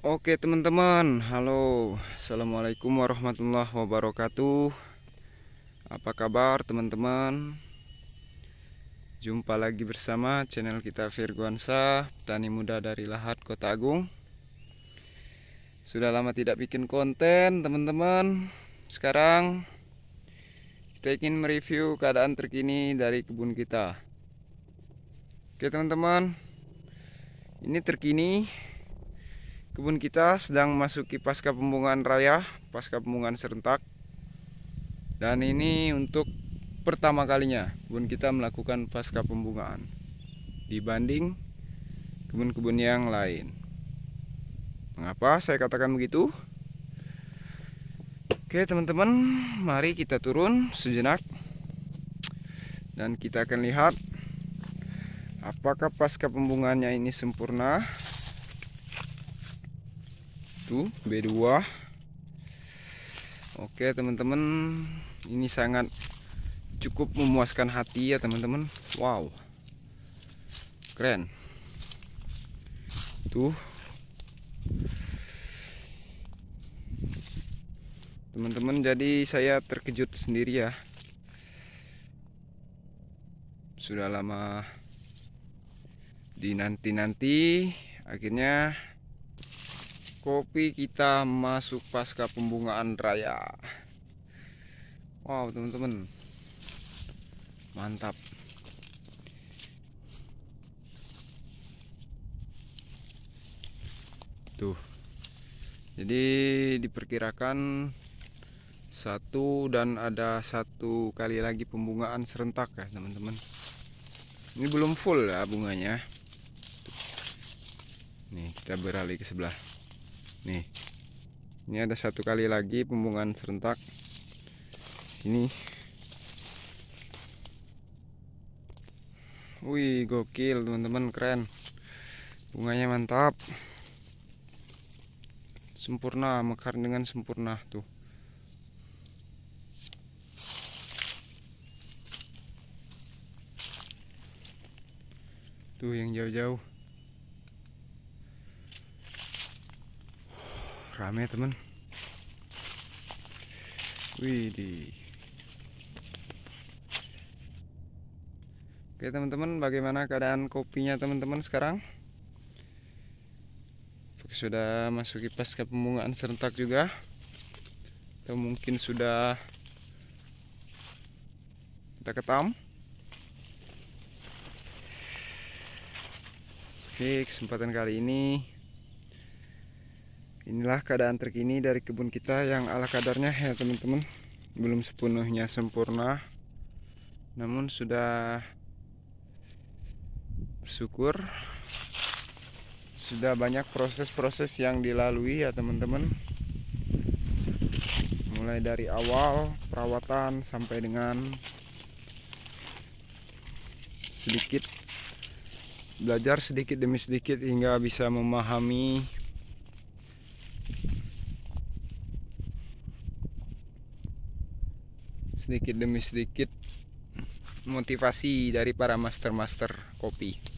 Oke teman-teman, halo Assalamualaikum warahmatullahi wabarakatuh Apa kabar teman-teman? Jumpa lagi bersama channel kita Virguansa Petani muda dari Lahat Kota Agung Sudah lama tidak bikin konten teman-teman Sekarang kita ingin mereview keadaan terkini dari kebun kita Oke teman-teman Ini terkini Kebun kita sedang memasuki pasca pembungaan raya, pasca pembungaan serentak. Dan ini untuk pertama kalinya kebun kita melakukan pasca pembungaan dibanding kebun-kebun yang lain. Mengapa saya katakan begitu? Oke teman-teman, mari kita turun sejenak dan kita akan lihat apakah pasca pembungaannya ini sempurna b 2 oke teman-teman ini sangat cukup memuaskan hati ya teman-teman wow keren tuh teman-teman jadi saya terkejut sendiri ya sudah lama dinanti-nanti akhirnya kopi kita masuk pasca pembungaan raya wow teman-teman mantap tuh jadi diperkirakan satu dan ada satu kali lagi pembungaan serentak ya teman-teman ini belum full ya bunganya nih kita beralih ke sebelah nih ini ada satu kali lagi pembungaan serentak ini wih gokil teman-teman keren bunganya mantap sempurna mekar dengan sempurna tuh tuh yang jauh-jauh rame teman widih oke teman-teman bagaimana keadaan kopinya teman-teman sekarang sudah masuk kipas ke pembungaan serentak juga atau mungkin sudah kita ketam Oke, kesempatan kali ini inilah keadaan terkini dari kebun kita yang ala kadarnya ya teman-teman belum sepenuhnya sempurna namun sudah bersyukur sudah banyak proses-proses yang dilalui ya teman-teman mulai dari awal perawatan sampai dengan sedikit belajar sedikit demi sedikit hingga bisa memahami sedikit demi sedikit motivasi dari para master-master kopi